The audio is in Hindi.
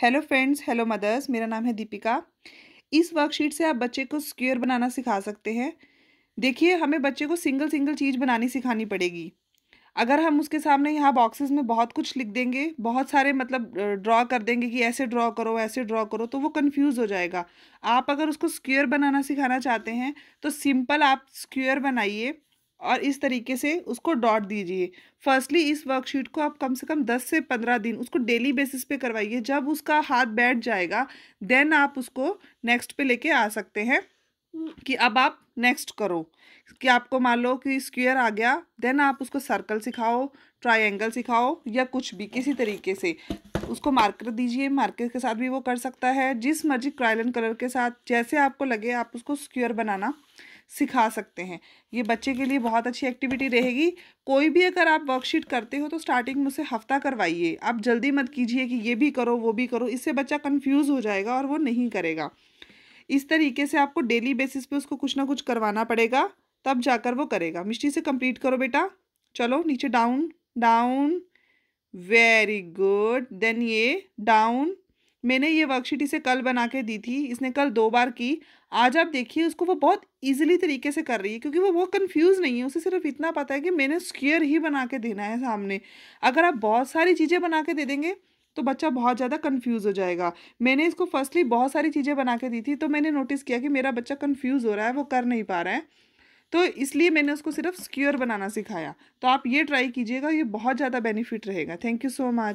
हेलो फ्रेंड्स हेलो मदर्स मेरा नाम है दीपिका इस वर्कशीट से आप बच्चे को स्क्वेयर बनाना सिखा सकते हैं देखिए हमें बच्चे को सिंगल सिंगल चीज़ बनानी सिखानी पड़ेगी अगर हम उसके सामने यहाँ बॉक्सेस में बहुत कुछ लिख देंगे बहुत सारे मतलब ड्रॉ कर देंगे कि ऐसे ड्रॉ करो ऐसे ड्रॉ करो तो वो कन्फ्यूज हो जाएगा आप अगर उसको स्क्वेयर बनाना सिखाना चाहते हैं तो सिंपल आप स्क्वेयर बनाइए और इस तरीके से उसको डॉट दीजिए फर्स्टली इस वर्कशीट को आप कम से कम 10 से 15 दिन उसको डेली बेसिस पे करवाइए जब उसका हाथ बैठ जाएगा देन आप उसको नेक्स्ट पे लेके आ सकते हैं कि अब आप नेक्स्ट करो कि आपको मान लो कि स्क्वायर आ गया देन आप उसको सर्कल सिखाओ ट्रायंगल सिखाओ या कुछ भी किसी तरीके से उसको मार्कर दीजिए मार्कर के साथ भी वो कर सकता है जिस मर्जी क्राइलन कलर के साथ जैसे आपको लगे आप उसको स्क्वायर बनाना सिखा सकते हैं ये बच्चे के लिए बहुत अच्छी एक्टिविटी रहेगी कोई भी अगर आप वर्कशीट करते हो तो स्टार्टिंग में उसे हफ्ता करवाइए आप जल्दी मत कीजिए कि ये भी करो वो भी करो इससे बच्चा कन्फ्यूज़ हो जाएगा और वो नहीं करेगा इस तरीके से आपको डेली बेसिस पे उसको कुछ ना कुछ करवाना पड़ेगा तब जाकर वो करेगा मिश्री से कंप्लीट करो बेटा चलो नीचे down down very good then ये डाउन मैंने ये वर्कशीट इसे कल बना के दी थी इसने कल दो बार की आज आप देखिए उसको वो बहुत इजीली तरीके से कर रही है क्योंकि वो बहुत कंफ्यूज नहीं है उसे सिर्फ इतना पता है कि मैंने स्क्वेयर ही बना के देना है सामने अगर आप बहुत सारी चीज़ें बना के दे देंगे तो बच्चा बहुत ज़्यादा कन्फ्यूज़ हो जाएगा मैंने इसको फर्स्टली बहुत सारी चीज़ें बना के दी थी तो मैंने नोटिस किया कि मेरा बच्चा कन्फ्यूज़ हो रहा है वो कर नहीं पा रहा है तो इसलिए मैंने उसको सिर्फ स्क्योर बनाना सिखाया तो आप ये ट्राई कीजिएगा ये बहुत ज़्यादा बेनिफिट रहेगा थैंक यू सो मच